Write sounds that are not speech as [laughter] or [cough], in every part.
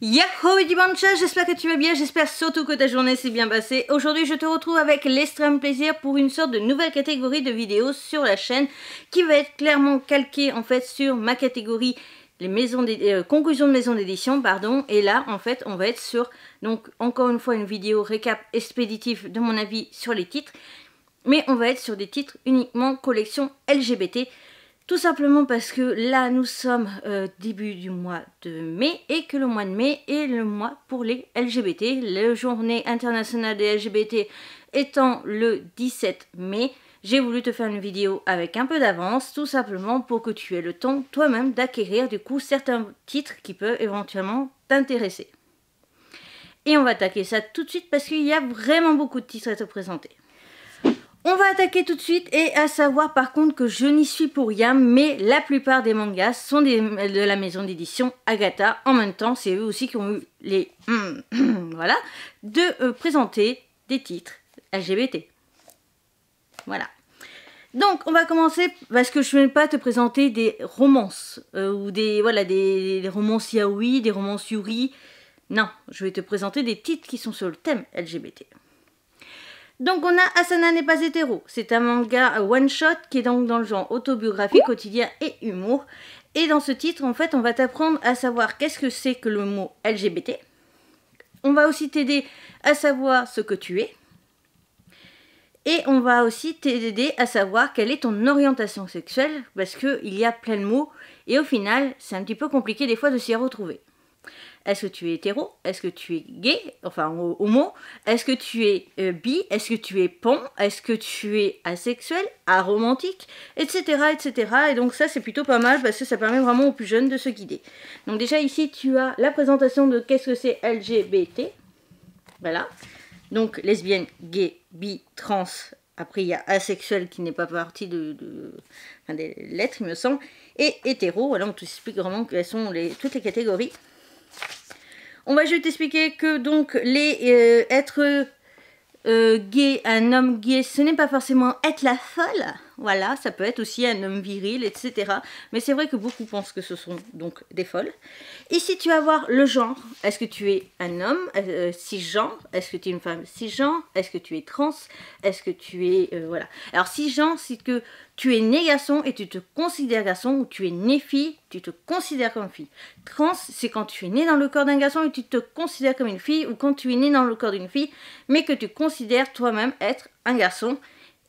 Yahoo dimanche, j'espère que tu vas bien, j'espère surtout que ta journée s'est bien passée. Aujourd'hui je te retrouve avec l'extrême plaisir pour une sorte de nouvelle catégorie de vidéos sur la chaîne qui va être clairement calquée en fait sur ma catégorie les maisons euh, conclusions de maisons d'édition pardon et là en fait on va être sur donc encore une fois une vidéo récap expéditif de mon avis sur les titres mais on va être sur des titres uniquement collection LGBT tout simplement parce que là, nous sommes euh, début du mois de mai et que le mois de mai est le mois pour les LGBT. La journée internationale des LGBT étant le 17 mai, j'ai voulu te faire une vidéo avec un peu d'avance, tout simplement pour que tu aies le temps toi-même d'acquérir du coup certains titres qui peuvent éventuellement t'intéresser. Et on va attaquer ça tout de suite parce qu'il y a vraiment beaucoup de titres à te présenter. On va attaquer tout de suite et à savoir par contre que je n'y suis pour rien mais la plupart des mangas sont de la maison d'édition Agatha. En même temps, c'est eux aussi qui ont eu les... [clears throat] voilà, de euh, présenter des titres LGBT. Voilà. Donc, on va commencer parce que je ne vais pas te présenter des romances euh, ou des voilà des, des, romances yaoi, des romances yuri. Non, je vais te présenter des titres qui sont sur le thème LGBT. Donc on a Asana n'est pas hétéro. C'est un manga one-shot qui est donc dans le genre autobiographie, quotidien et humour. Et dans ce titre, en fait, on va t'apprendre à savoir qu'est-ce que c'est que le mot LGBT. On va aussi t'aider à savoir ce que tu es. Et on va aussi t'aider à savoir quelle est ton orientation sexuelle, parce qu'il y a plein de mots, et au final, c'est un petit peu compliqué des fois de s'y retrouver. Est-ce que tu es hétéro Est-ce que tu es gay Enfin, homo Est-ce que tu es euh, bi Est-ce que tu es pan Est-ce que tu es asexuel Aromantique Etc. etc. Et donc ça, c'est plutôt pas mal parce que ça permet vraiment aux plus jeunes de se guider. Donc déjà ici, tu as la présentation de qu'est-ce que c'est LGBT. Voilà. Donc lesbienne, gay, bi, trans. Après, il y a asexuel qui n'est pas partie de, des lettres, il me semble. Et hétéro. Voilà, on t'explique vraiment quelles sont toutes les catégories. On va juste expliquer que donc les euh, être euh, gay, un homme gay, ce n'est pas forcément être la folle voilà, ça peut être aussi un homme viril, etc. Mais c'est vrai que beaucoup pensent que ce sont donc des folles. Ici, tu vas voir le genre. Est-ce que tu es un homme euh, Si genre, Est-ce que tu es une femme genre, Est-ce que tu es trans Est-ce que tu es... Euh, voilà. Alors si genre, c'est que tu es né garçon et tu te considères garçon, ou tu es né fille, tu te considères comme fille. Trans, c'est quand tu es né dans le corps d'un garçon et tu te considères comme une fille, ou quand tu es né dans le corps d'une fille, mais que tu considères toi-même être un garçon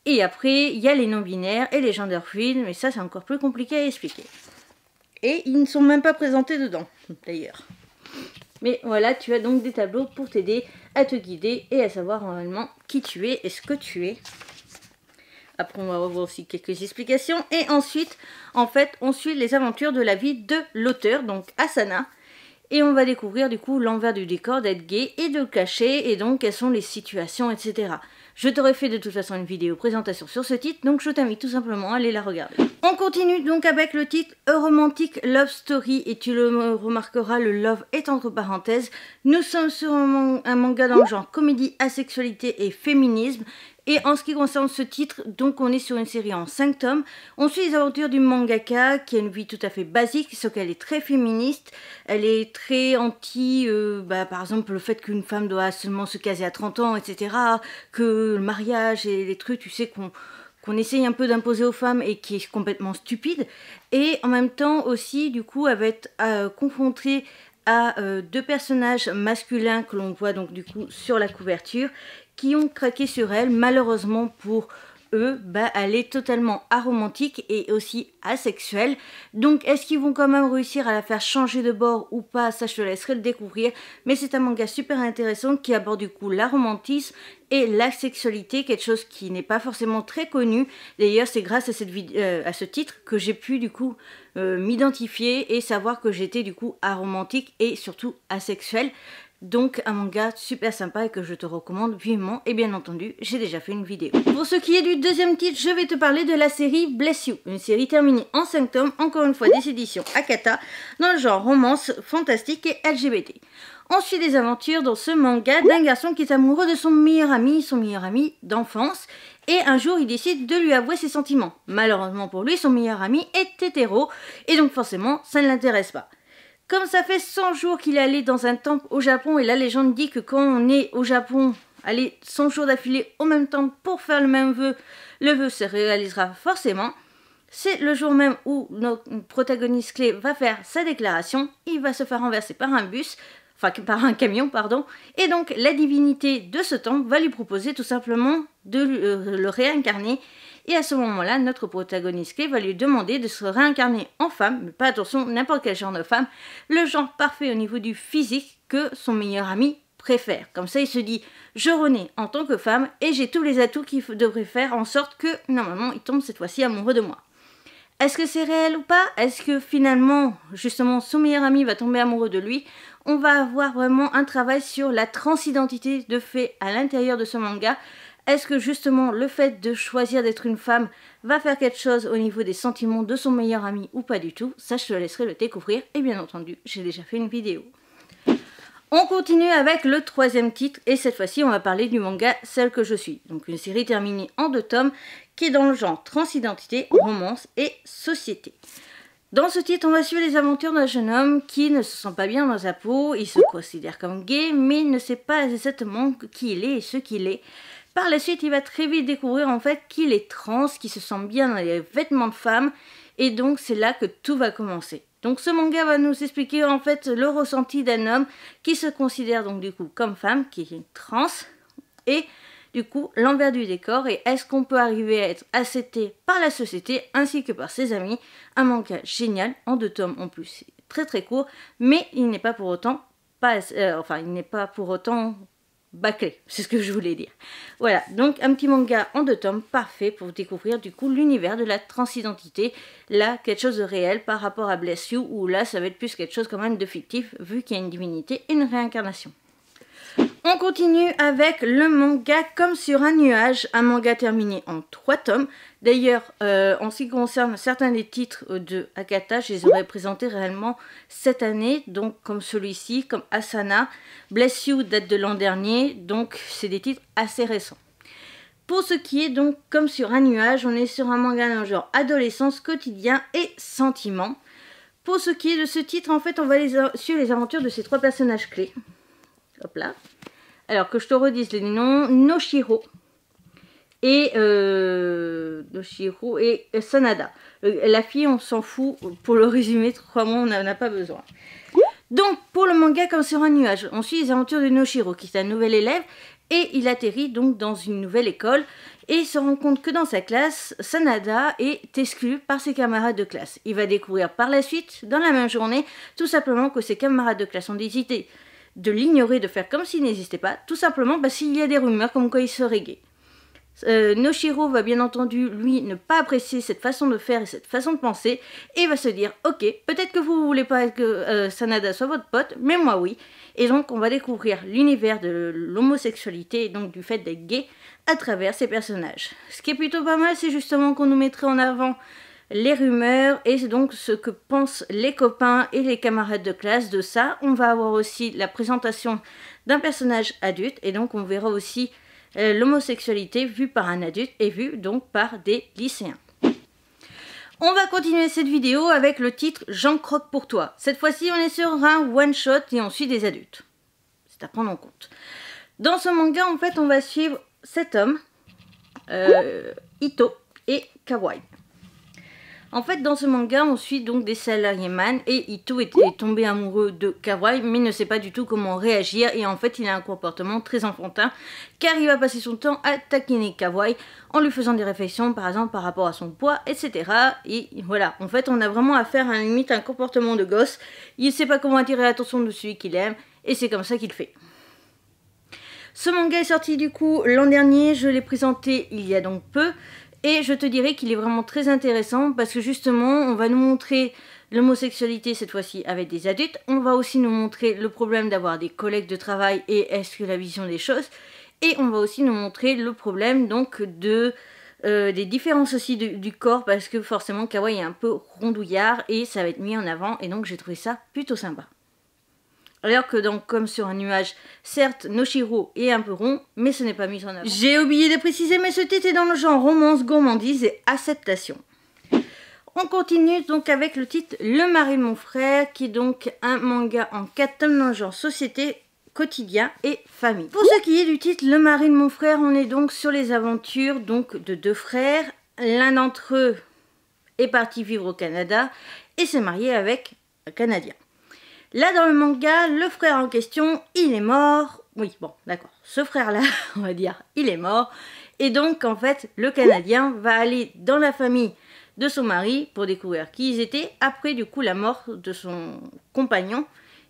et après, il y a les non-binaires et les gendarmes fluides, mais ça c'est encore plus compliqué à expliquer. Et ils ne sont même pas présentés dedans, d'ailleurs. Mais voilà, tu as donc des tableaux pour t'aider à te guider et à savoir normalement, qui tu es et ce que tu es. Après, on va voir aussi quelques explications. Et ensuite, en fait, on suit les aventures de la vie de l'auteur, donc Asana. Et on va découvrir du coup l'envers du décor d'être gay et de le cacher, et donc quelles sont les situations, etc. Je t'aurais fait de toute façon une vidéo présentation sur ce titre, donc je t'invite tout simplement à aller la regarder. On continue donc avec le titre "Euromantic Love Story, et tu le remarqueras, le love est entre parenthèses. Nous sommes sur un, manga dans le genre comédie, asexualité et féminisme, et en ce qui concerne ce titre, donc on est sur une série en 5 tomes. On suit les aventures d'une mangaka qui a une vie tout à fait basique, sauf qu'elle est très féministe. Elle est très anti, euh, bah, par exemple, le fait qu'une femme doit seulement se caser à 30 ans, etc. Que le mariage et les trucs, tu sais, qu'on qu'on essaye un peu d'imposer aux femmes et qui est complètement stupide. Et en même temps aussi, du coup, elle va être euh, confrontée à euh, deux personnages masculins que l'on voit donc du coup sur la couverture qui ont craqué sur elle, malheureusement pour eux, bah, elle est totalement aromantique et aussi asexuelle. Donc est-ce qu'ils vont quand même réussir à la faire changer de bord ou pas Ça je te laisserai le découvrir. Mais c'est un manga super intéressant qui aborde du coup l'aromantisme et la sexualité, quelque chose qui n'est pas forcément très connu. D'ailleurs c'est grâce à, cette euh, à ce titre que j'ai pu du coup euh, m'identifier et savoir que j'étais du coup aromantique et surtout asexuelle. Donc un manga super sympa et que je te recommande vivement et bien entendu j'ai déjà fait une vidéo. Pour ce qui est du deuxième titre, je vais te parler de la série Bless You, une série terminée en 5 tomes, encore une fois des éditions Akata, dans le genre romance, fantastique et LGBT. On suit des aventures dans ce manga d'un garçon qui est amoureux de son meilleur ami, son meilleur ami d'enfance, et un jour il décide de lui avouer ses sentiments. Malheureusement pour lui, son meilleur ami est hétéro, et donc forcément ça ne l'intéresse pas. Comme ça fait 100 jours qu'il est allé dans un temple au Japon, et la légende dit que quand on est au Japon, aller 100 jours d'affilée au même temple pour faire le même vœu, le vœu se réalisera forcément. C'est le jour même où notre protagoniste clé va faire sa déclaration, il va se faire renverser par un bus, enfin par un camion, pardon. Et donc la divinité de ce temps va lui proposer tout simplement de euh, le réincarner. Et à ce moment-là, notre protagoniste clé va lui demander de se réincarner en femme, mais pas attention, n'importe quel genre de femme, le genre parfait au niveau du physique que son meilleur ami préfère. Comme ça, il se dit, je renais en tant que femme et j'ai tous les atouts qu'il devrait faire en sorte que, normalement, il tombe cette fois-ci amoureux de moi. Est-ce que c'est réel ou pas Est-ce que finalement, justement, son meilleur ami va tomber amoureux de lui on va avoir vraiment un travail sur la transidentité de fait à l'intérieur de ce manga. Est-ce que justement le fait de choisir d'être une femme va faire quelque chose au niveau des sentiments de son meilleur ami ou pas du tout Ça, je te laisserai le découvrir et bien entendu, j'ai déjà fait une vidéo. On continue avec le troisième titre et cette fois-ci on va parler du manga Celle que je suis, donc une série terminée en deux tomes qui est dans le genre transidentité, romance et société. Dans ce titre, on va suivre les aventures d'un jeune homme qui ne se sent pas bien dans sa peau, il se considère comme gay, mais il ne sait pas exactement qui il est et ce qu'il est. Par la suite, il va très vite découvrir en fait qu'il est trans, qu'il se sent bien dans les vêtements de femme, et donc c'est là que tout va commencer. Donc ce manga va nous expliquer en fait le ressenti d'un homme qui se considère donc du coup comme femme, qui est trans, et du coup l'envers du décor et est-ce qu'on peut arriver à être accepté par la société ainsi que par ses amis. Un manga génial en deux tomes en plus, très très court, mais il n'est pas pour autant pas, euh, enfin il n'est pas pour autant bâclé, [laughs] c'est ce que je voulais dire. Voilà, donc un petit manga en deux tomes parfait pour découvrir du coup l'univers de la transidentité, là quelque chose de réel par rapport à Bless You, où là ça va être plus quelque chose quand même de fictif, vu qu'il y a une divinité et une réincarnation. On continue avec le manga Comme sur un nuage, un manga terminé en trois tomes. D'ailleurs, euh, en ce qui concerne certains des titres euh, de Akata, je les aurais présentés réellement cette année, donc comme celui-ci, comme Asana, Bless You date de l'an dernier, donc c'est des titres assez récents. Pour ce qui est donc comme sur un nuage, on est sur un manga d'un genre adolescence, quotidien et sentiment. Pour ce qui est de ce titre, en fait, on va les euh, suivre les aventures de ces trois personnages clés. Hop là. Alors que je te redise les noms. Noshiro et euh, Noshiro et Sanada. Euh, la fille, on s'en fout. Pour le résumer, trois mots, on a pas besoin. Donc, pour le manga Comme sur un nuage, on suit les aventures de Noshiro, qui est un nouvel élève, et il atterrit donc dans une nouvelle école, et il se rend compte que dans sa classe, Sanada est exclu par ses camarades de classe. Il va découvrir par la suite, dans la même journée, tout simplement que ses camarades de classe ont des idées de l'ignorer, de faire comme s'il n'existait pas, tout simplement parce qu'il y a des rumeurs comme quoi il serait gay. Euh, Noshiro va bien entendu, lui, ne pas apprécier cette façon de faire et cette façon de penser, et va se dire, ok, peut-être que vous voulez pas que euh, Sanada soit votre pote, mais moi oui. Et donc on va découvrir l'univers de l'homosexualité et donc du fait d'être gay à travers ces personnages. Ce qui est plutôt pas mal, c'est justement qu'on nous mettrait en avant les rumeurs et donc ce que pensent les copains et les camarades de classe de ça. On va avoir aussi la présentation d'un personnage adulte et donc on verra aussi euh, l'homosexualité vue par un adulte et vue donc par des lycéens. On va continuer cette vidéo avec le titre jean croque pour toi. Cette fois-ci, on est sur un one-shot et on suit des adultes. C'est à prendre en compte. Dans ce manga, en fait, on va suivre cet homme, euh, Ito et Kawaii. En fait, dans ce manga, on suit donc des man et Ito est, tombé amoureux de Kawaii, mais ne sait pas du tout comment réagir et en fait, il a un comportement très enfantin car il va passer son temps à taquiner Kawaii en lui faisant des réflexions par exemple par rapport à son poids, etc. Et voilà, en fait, on a vraiment affaire à limite un comportement de gosse. Il ne sait pas comment attirer l'attention de celui qu'il aime et c'est comme ça qu'il fait. Ce manga est sorti du coup l'an dernier, je l'ai présenté il y a donc peu. Et je te dirais qu'il est vraiment très intéressant parce que justement, on va nous montrer l'homosexualité cette fois-ci avec des adultes. On va aussi nous montrer le problème d'avoir des collègues de travail et est-ce que la vision des choses. Et on va aussi nous montrer le problème donc de euh, des différences aussi du corps parce que forcément Kawaii est un peu rondouillard et ça va être mis en avant et donc j'ai trouvé ça plutôt sympa. Alors que donc, comme sur un nuage, certes, Noshiro est un peu rond, mais ce n'est pas mis en avant. J'ai oublié de préciser, mais ce titre est dans le genre romance, gourmandise et acceptation. On continue donc avec le titre Le mari de mon frère, qui est donc un manga en 4 tomes dans le genre société, quotidien et famille. Pour ce qui est du titre Le mari de mon frère, on est donc sur les aventures donc de deux frères. L'un d'entre eux est parti vivre au Canada et s'est marié avec un Canadien. Là, dans le manga, le frère en question, il est mort. Oui, bon, d'accord. Ce frère-là, [laughs] on va dire, il est mort. Et donc, en fait, le Canadien va aller dans la famille de son mari pour découvrir qui ils étaient après, du coup, la mort de son compagnon.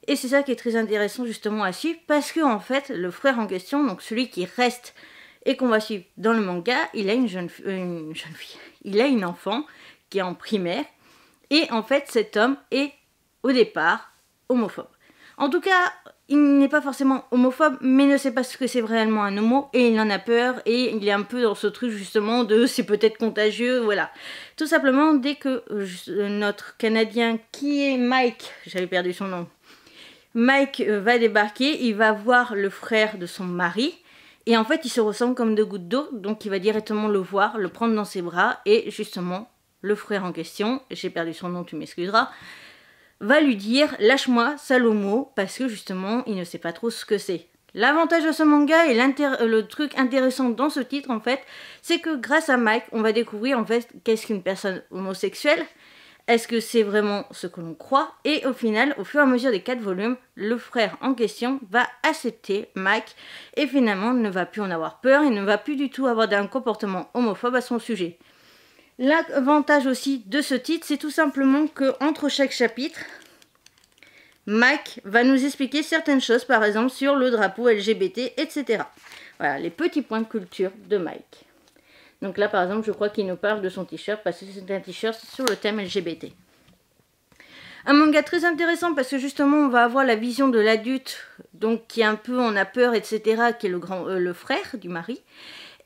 Et c'est ça qui est très intéressant, justement, à suivre, parce que, en fait, le frère en question, donc celui qui reste et qu'on va suivre dans le manga, il a une jeune, euh, une jeune fille. [laughs] Il a une enfant qui est en primaire. Et en fait, cet homme est, au départ, homophobe. En tout cas, il n'est pas forcément homophobe, mais ne sait pas ce que c'est vraiment un homo, et il en a peur, et il est un peu dans ce truc justement de c'est peut-être contagieux, voilà. Tout simplement, dès que euh, notre Canadien, qui est Mike, j'avais perdu son nom, Mike euh, va débarquer, il va voir le frère de son mari, et en fait, il se ressemble comme deux gouttes d'eau, donc il va directement le voir, le prendre dans ses bras, et justement, le frère en question, j'ai perdu son nom, tu m'excuseras, va lui dire lâche-moi Salomo parce que justement il ne sait pas trop ce que c'est. L'avantage de ce manga et euh, le truc intéressant dans ce titre en fait, c'est que grâce à Mike, on va découvrir en fait qu'est-ce qu'une personne homosexuelle, est-ce que c'est vraiment ce que l'on croit Et au final, au fur et à mesure des 4 volumes, le frère en question va accepter Mike et finalement ne va plus en avoir peur et ne va plus du tout avoir d'un comportement homophobe à son sujet. L'avantage aussi de ce titre, c'est tout simplement que entre chaque chapitre, Mike va nous expliquer certaines choses, par exemple sur le drapeau LGBT, etc. Voilà, les petits points de culture de Mike. Donc là, par exemple, je crois qu'il nous parle de son t-shirt parce que c'est un t-shirt sur le thème LGBT. Un manga très intéressant parce que justement, on va avoir la vision de l'adulte, donc qui est un peu en a peur, etc., qui est le, grand, euh, le frère du mari,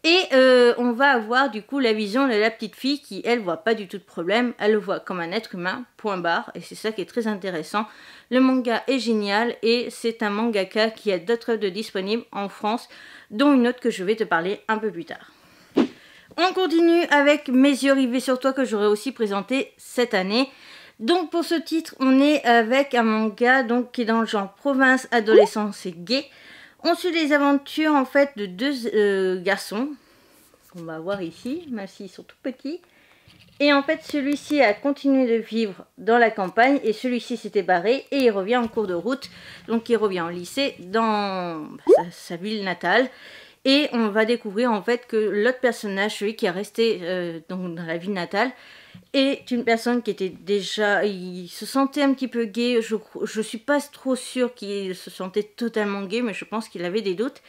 et euh, on va avoir du coup la vision de la petite fille qui, elle, voit pas du tout de problème, elle le voit comme un être humain, point barre, et c'est ça qui est très intéressant. Le manga est génial et c'est un mangaka qui a d'autres œuvres disponibles en France, dont une autre que je vais te parler un peu plus tard. On continue avec Mes yeux rivés sur toi que j'aurais aussi présenté cette année. Donc pour ce titre, on est avec un manga donc, qui est dans le genre province, adolescence et gay. On suit les aventures en fait de deux euh, garçons, qu'on va voir ici, même s'ils sont tout petits. Et en fait, celui-ci a continué de vivre dans la campagne et celui-ci s'était barré et il revient en cours de route. Donc il revient au lycée dans sa, ville natale. Et on va découvrir en fait que l'autre personnage, celui qui est resté euh, dans la ville natale, est une personne qui était déjà, il se sentait un petit peu gay. Je je suis pas trop sûre qu'il se sentait totalement gay, mais je pense qu'il avait des doutes.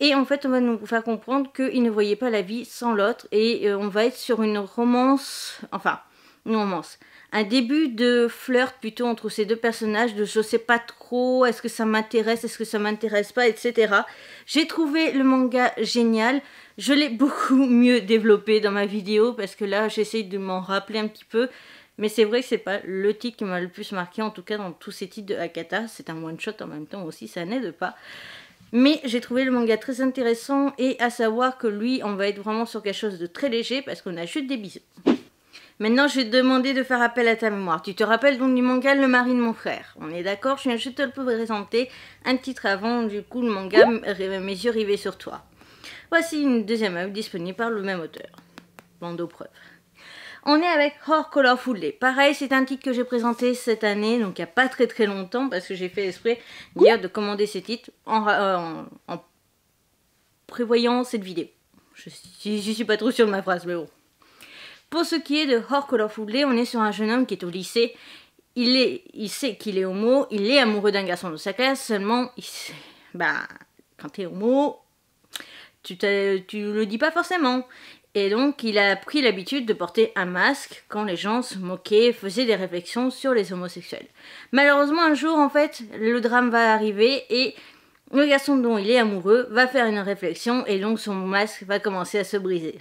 Et en fait, on va nous faire comprendre qu'il ne voyait pas la vie sans l'autre et euh, on va être sur une romance, enfin, une romance un début de flirt plutôt entre ces deux personnages, de je sais pas trop, est-ce que ça m'intéresse, est-ce que ça m'intéresse pas, etc. J'ai trouvé le manga génial. Je l'ai [laughs] beaucoup mieux développé dans ma vidéo parce que là j'essaye de m'en rappeler un petit peu. Mais c'est vrai que c'est pas le titre qui m'a le plus marqué, en tout cas dans tous ces titres de Hakata. C'est un one-shot en même temps aussi, ça n'aide pas. Mais j'ai trouvé le manga très intéressant et à savoir que lui, on va être vraiment sur quelque chose de très léger parce qu'on a juste des bisous. Maintenant, je vais te demander de faire appel à ta mémoire. Tu te rappelles donc du manga Le mari de mon frère. On est d'accord Je te le peux présenter un titre avant, du coup, le manga Mes yeux rivés sur toi. Voici une deuxième œuvre disponible par le même auteur. Bande aux On est avec Horror Colorful Day. Pareil, c'est un titre que j'ai présenté cette année, donc il n'y a pas très très longtemps, parce que j'ai fait esprit hier de commander ce titre euh, en, en prévoyant cette vidéo. Je ne suis pas trop sûre de ma phrase, mais bon. Pour ce qui est de Call of on est sur un jeune homme qui est au lycée. Il, est, il sait qu'il est homo, il est amoureux d'un garçon de sa classe, seulement, il sait, bah, quand t'es homo, tu, tu le dis pas forcément. Et donc, il a pris l'habitude de porter un masque quand les gens se moquaient, faisaient des réflexions sur les homosexuels. Malheureusement, un jour, en fait, le drame va arriver et le garçon dont il est amoureux va faire une réflexion et donc son masque va commencer à se briser.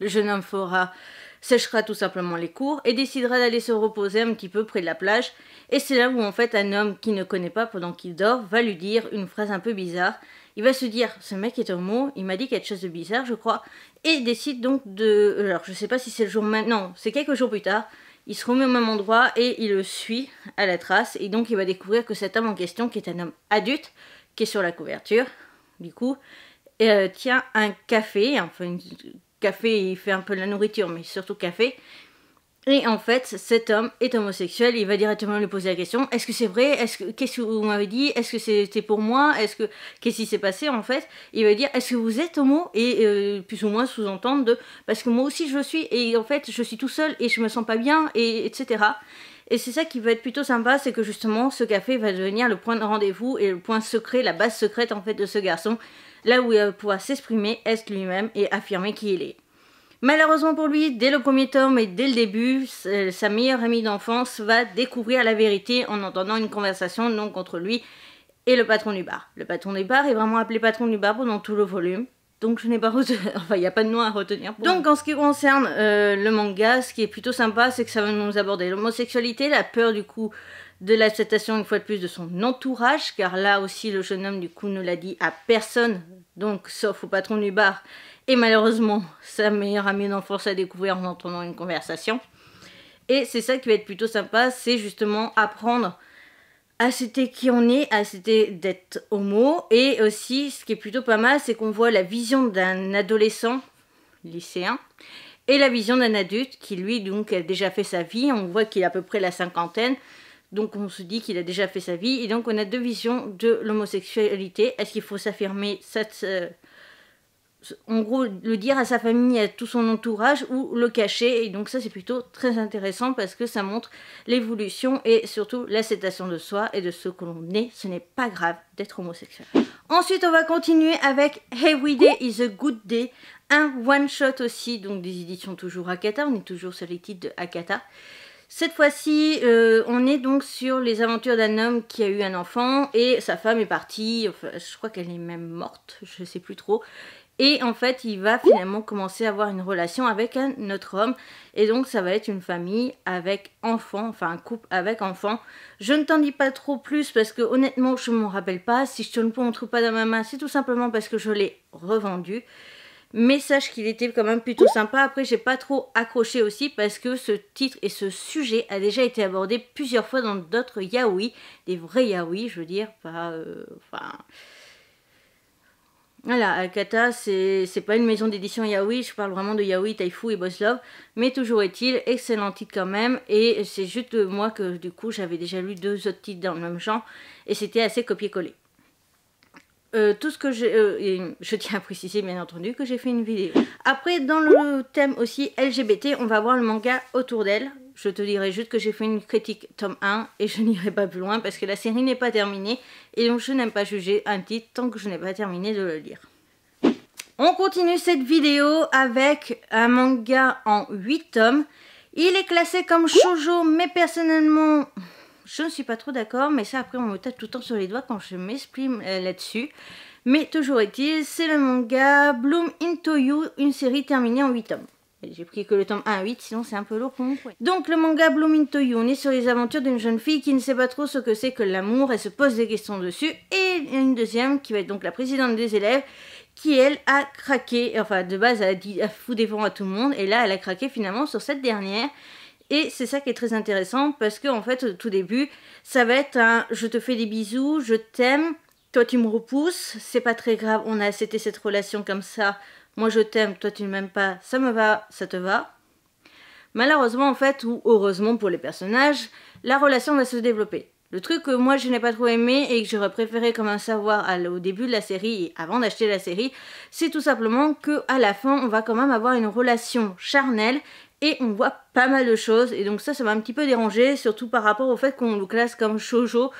Le jeune homme fera, séchera tout simplement les cours et décidera d'aller se reposer un petit peu près de la plage. Et c'est là où en fait un homme qui ne connaît pas pendant qu'il dort va lui dire une phrase un peu bizarre. Il va se dire ce mec est homo, il m'a dit quelque chose de bizarre je crois, et décide donc de... Alors je sais pas si c'est le jour maintenant, c'est quelques jours plus tard, il se remet au même endroit et il le suit à la trace. Et donc il va découvrir que cet homme en question, qui est un homme adulte, qui est sur la couverture, du coup, euh, tient un café, enfin une café, il fait un peu de la nourriture, mais surtout café. Et en fait, cet homme est homosexuel, il va directement lui poser la question est-ce que c'est vrai Est-ce qu'est-ce que vous m'avez dit Est-ce que c'était pour moi Est-ce que qu'est-ce qui s'est passé en fait Il va dire est-ce que vous êtes homo et euh, plus ou moins sous-entendre de parce que moi aussi je le suis et en fait je suis tout seul et je me sens pas bien et etc. Et c'est ça qui va être plutôt sympa, c'est que justement ce café va devenir le point de rendez-vous et le point secret, la base secrète en fait de ce garçon là où il pouvoir s'exprimer, être lui-même et affirmer qui il est. Malheureusement pour lui, dès le premier tome et dès le début, euh, sa meilleure amie d'enfance va découvrir la vérité en entendant une conversation non contre lui et le patron du bar. Le patron du bar est vraiment appelé patron du bar pendant tout le volume. Donc je n'ai pas [laughs] enfin il n'y a pas de nom à retenir. Donc en ce qui concerne euh, le manga, ce qui est plutôt sympa, c'est que ça va nous aborder l'homosexualité, la peur du coup de l'acceptation une fois de plus de son entourage, car là aussi le jeune homme du coup ne l'a dit à personne, donc sauf au patron du bar, et malheureusement sa meilleure amie d'enfance à découvrir en entendant une conversation. Et c'est ça qui va être plutôt sympa, c'est justement apprendre à citer qui on est, à citer d'être homo, et aussi ce qui est plutôt pas mal, c'est qu'on voit la vision d'un adolescent lycéen et la vision d'un adulte qui lui donc a déjà fait sa vie, on voit qu'il a à peu près la cinquantaine, donc on se dit qu'il a déjà fait sa vie et donc on a deux visions de l'homosexualité. Est-ce qu'il faut s'affirmer, euh, en gros le dire à sa famille, à tout son entourage ou le cacher Et donc ça c'est plutôt très intéressant parce que ça montre l'évolution et surtout l'acceptation de soi et de ce que l'on est. Ce n'est pas grave d'être homosexuel. Ensuite on va continuer avec We Day is a Good Day, un one shot aussi, donc des éditions toujours Akata, on est toujours sur les titres de Akata. Cette fois-ci, euh, on est donc sur les aventures d'un homme qui a eu un enfant et sa femme est partie, je crois qu'elle est même morte, je ne sais plus trop. Et en fait, il va finalement commencer à avoir une relation avec un autre homme. Et donc, ça va être une famille avec enfant, enfin un couple avec enfant Je ne t'en dis pas trop plus parce que honnêtement, je ne m'en rappelle pas. Si je ne te le montre pas dans ma main, c'est tout simplement parce que je l'ai revendu mais sache qu'il était quand même plutôt sympa. Après, j'ai pas trop accroché aussi parce que ce titre et ce sujet a déjà été abordé plusieurs fois dans d'autres yaoi, des vrais yaoi, je veux dire, pas. Euh, enfin. Voilà, Akata c'est pas une maison d'édition yaoi, je parle vraiment de yaoi, Taifu et Boss Love, mais toujours est-il, excellent titre quand même, et c'est juste moi que du coup j'avais déjà lu deux autres titres dans le même genre, et c'était assez copier collé euh, tout ce que j'ai. Euh, je tiens à préciser, bien entendu, que j'ai fait une vidéo. Après, dans le thème aussi LGBT, on va voir le manga autour d'elle. Je te dirai juste que j'ai fait une critique tome 1 et je [laughs] n'irai pas plus loin parce que la série n'est pas terminée et donc je n'aime pas juger un titre tant que je n'ai pas terminé de le lire. On continue cette vidéo avec un manga en 8 tomes. Il est classé comme shoujo mais personnellement je ne suis pas trop d'accord, mais ça après on me tape tout le temps sur les doigts quand je m'exprime euh, là-dessus. Mais toujours est-il, c'est le manga Bloom Into You, une série terminée en 8 tomes. J'ai pris que le tome 1 à 8, sinon c'est un peu lourd pour Donc le manga Bloom Into You, on est sur les aventures d'une jeune fille qui ne sait pas trop ce que c'est que l'amour, elle se pose des questions dessus, et une deuxième qui va être donc la présidente des élèves, qui elle a craqué, enfin de base elle a dit à fou des vents à tout le monde, et là elle a craqué finalement sur cette dernière, et c'est ça qui est très intéressant parce qu'en en fait, au tout début, ça va être un je te fais des bisous, je t'aime, toi tu me repousses, c'est pas très grave, on a accepté cette relation comme ça, moi je t'aime, toi tu ne m'aimes pas, ça me va, ça te va. Malheureusement, en fait, ou heureusement pour les personnages, la relation va se développer. Le truc que moi je n'ai pas trop aimé et que j'aurais préféré comme même savoir au début de la série et avant d'acheter la série, c'est tout simplement que à la fin on va quand même avoir une relation charnelle et on voit pas mal de choses et donc ça ça m'a un petit peu dérangé surtout par rapport au fait qu'on le classe comme shoujo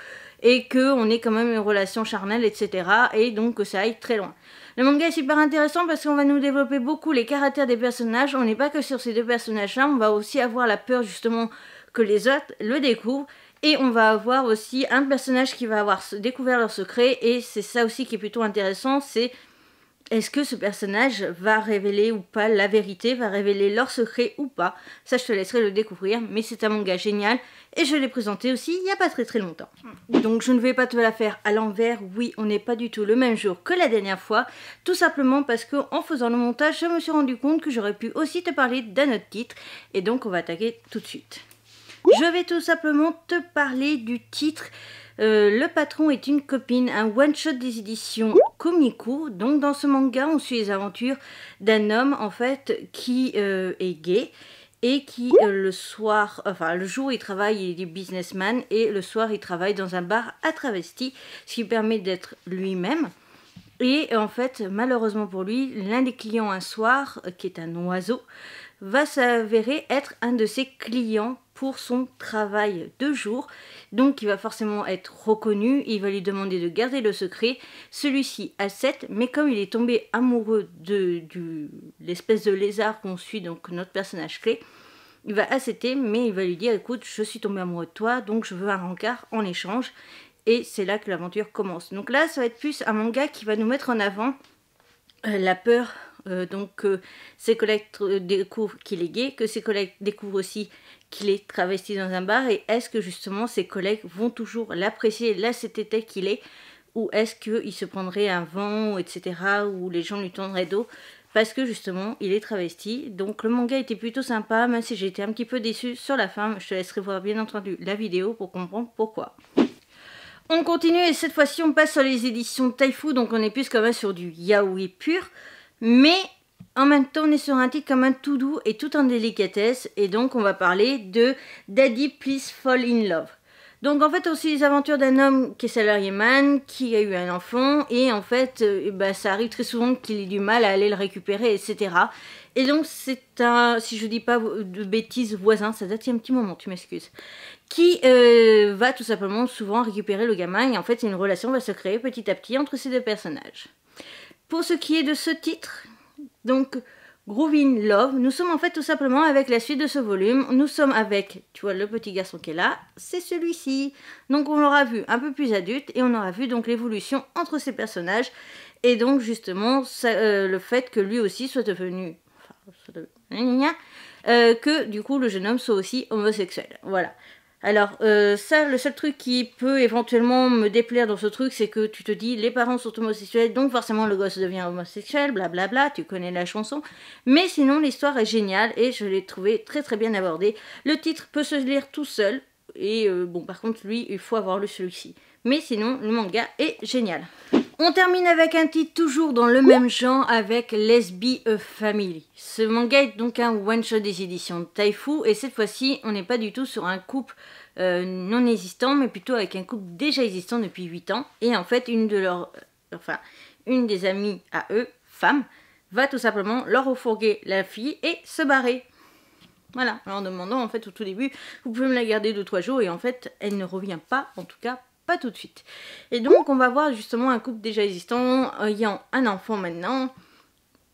et qu'on ait quand même une relation charnelle etc et donc que ça aille très loin. Le manga est super intéressant parce qu'on va nous développer beaucoup les caractères des personnages, on n'est pas que sur ces deux personnages là, on va aussi avoir la peur justement que les autres le découvrent et on va avoir aussi un personnage qui va avoir découvert leur secret et c'est ça aussi qui est plutôt intéressant, c'est est-ce que ce personnage va révéler ou pas la vérité, va révéler leur secret ou pas Ça, je te laisserai le découvrir, mais c'est un manga génial et je l'ai présenté aussi il n'y a pas très très longtemps. Hmm. Donc je ne vais pas te la faire à l'envers, oui, on n'est pas du tout le même jour que la dernière fois, tout simplement parce en faisant le montage, je me suis rendu compte que j'aurais pu aussi te parler d'un autre titre et donc on va attaquer tout de suite. Je vais tout simplement te parler du titre euh, le patron est une copine, un one-shot des éditions Komiku. Donc dans ce manga, on suit les aventures d'un homme en fait qui euh, est gay et qui euh, le soir, enfin le jour il travaille, il est businessman et le soir il travaille dans un bar à travesti, ce qui permet d'être lui-même. Et en fait, malheureusement pour lui, l'un des clients un soir, qui est un oiseau, va s'avérer être un de ses clients pour son travail de jour. Donc il va forcément être reconnu, il va lui demander de garder le secret. Celui-ci accepte, mais comme il est tombé amoureux de, l'espèce de lézard qu'on suit, donc notre personnage clé, il va accepter, mais il va lui dire écoute, je suis tombé amoureux de toi, donc je veux un rencard en échange. Et c'est là que l'aventure commence. Donc là, ça va être plus un manga qui va nous mettre en avant euh, la peur euh, donc, ses euh, collègues euh, découvrent qu'il est gay, que ses collègues découvrent aussi qu'il est travesti dans un bar, et est-ce que justement ses collègues vont toujours l'apprécier, là c'était qu'il est, ou est-ce qu'il se prendrait un vent, etc., ou les gens lui tendraient d'eau, parce que justement il est travesti. Donc le manga était plutôt sympa, même si j'étais un petit peu déçue sur la fin. Je te laisserai voir bien entendu la vidéo pour comprendre pourquoi. On continue et cette fois-ci on passe sur les éditions Taifu, donc on est plus quand même sur du yaoi pur. Mais en même temps, on est sur un titre comme un tout doux et tout en délicatesse. Et donc, on va parler de Daddy Please Fall in Love. Donc, en fait, aussi les aventures d'un homme qui est salarié man, qui a eu un enfant. Et en fait, euh, bah, ça arrive très souvent qu'il ait du mal à aller le récupérer, etc. Et donc, c'est un, si je dis pas de bêtises, voisin, ça date il y a un petit moment, tu m'excuses, qui euh, va tout simplement souvent récupérer le gamin. Et en fait, une relation va se créer petit à petit entre ces deux personnages. Pour ce qui est de ce titre, donc Groovin Love, nous sommes en fait tout simplement avec la suite de ce volume. Nous sommes avec, tu vois, le petit garçon qui est là, c'est celui-ci. Donc on l'aura vu un peu plus adulte et on aura vu donc l'évolution entre ces personnages et donc justement euh, le fait que lui aussi soit devenu, enfin, euh, que du coup le jeune homme soit aussi homosexuel. Voilà. Alors, euh, ça, le seul truc qui peut éventuellement me déplaire dans ce truc, c'est que tu te dis, les parents sont homosexuels, donc forcément le gosse devient homosexuel, blablabla, tu connais la chanson. Mais sinon, l'histoire est géniale et je l'ai trouvé très très bien abordée. Le titre peut se lire tout seul, et euh, bon, par contre, lui, il faut avoir lu celui-ci. Mais sinon, le manga est génial. On termine avec un titre toujours dans le même genre avec Lesbi a Family. Ce manga est donc un one-shot des éditions Taifu et cette fois-ci on n'est pas du tout sur un couple euh, non existant mais plutôt avec un couple déjà existant depuis 8 ans et en fait une de leurs... Euh, enfin, une des amies à eux, femme, va tout simplement leur refourguer la fille et se barrer. Voilà, en demandant en fait au tout début, vous pouvez me la garder 2-3 jours et en fait elle ne revient pas en tout cas pas tout de suite. Et donc on va voir justement un couple déjà existant, ayant un enfant maintenant,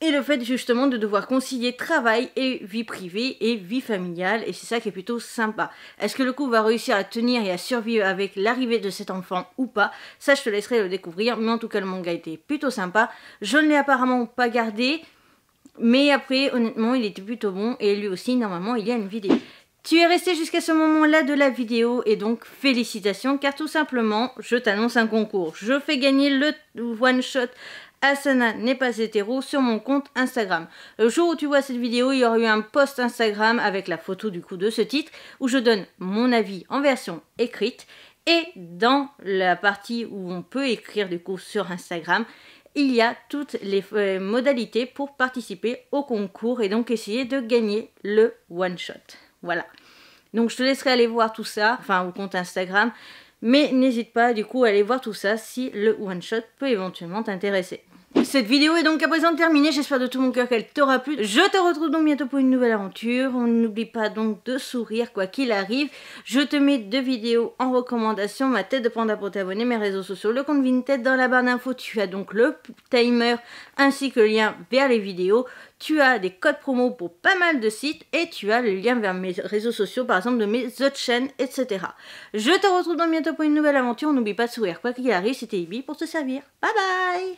et le fait justement de devoir concilier travail et vie privée et vie familiale, et c'est ça qui est plutôt sympa. Est-ce que le couple va réussir à tenir et à survivre avec l'arrivée de cet enfant ou pas Ça je te laisserai le découvrir, mais en tout cas le manga était plutôt sympa. Je ne l'ai apparemment pas gardé, mais après honnêtement il était plutôt bon, et lui aussi normalement il y a une vidéo. Tu es resté jusqu'à ce moment-là de la vidéo et donc félicitations car tout simplement je t'annonce un concours. Je fais gagner le one shot Asana n'est pas hétéro sur mon compte Instagram. Le jour où tu vois cette vidéo, il y aura eu un post Instagram avec la photo du coup de ce titre où je donne mon avis en version écrite et dans la partie où on peut écrire du coup sur Instagram, il y a toutes les euh, modalités pour participer au concours et donc essayer de gagner le one shot. Voilà. Donc je te laisserai aller voir tout ça, enfin au compte Instagram. Mais n'hésite pas du coup à aller voir tout ça si le one shot peut éventuellement t'intéresser. Cette vidéo est donc à présent terminée, j'espère de tout mon cœur qu'elle t'aura plu. Je te retrouve donc bientôt pour une nouvelle aventure. On n'oublie pas donc de sourire quoi qu'il arrive. Je te mets deux vidéos en recommandation, ma tête de panda pour t'abonner, mes réseaux sociaux, le compte Vinted dans la barre d'infos. Tu as donc le timer ainsi que le lien vers les vidéos. Tu as des codes promo pour pas mal de sites et tu as le lien vers mes réseaux sociaux, par exemple de mes autres chaînes, etc. Je te retrouve donc bientôt pour une nouvelle aventure. N'oublie pas de sourire quoi qu'il arrive, c'était Ibi pour te servir. Bye bye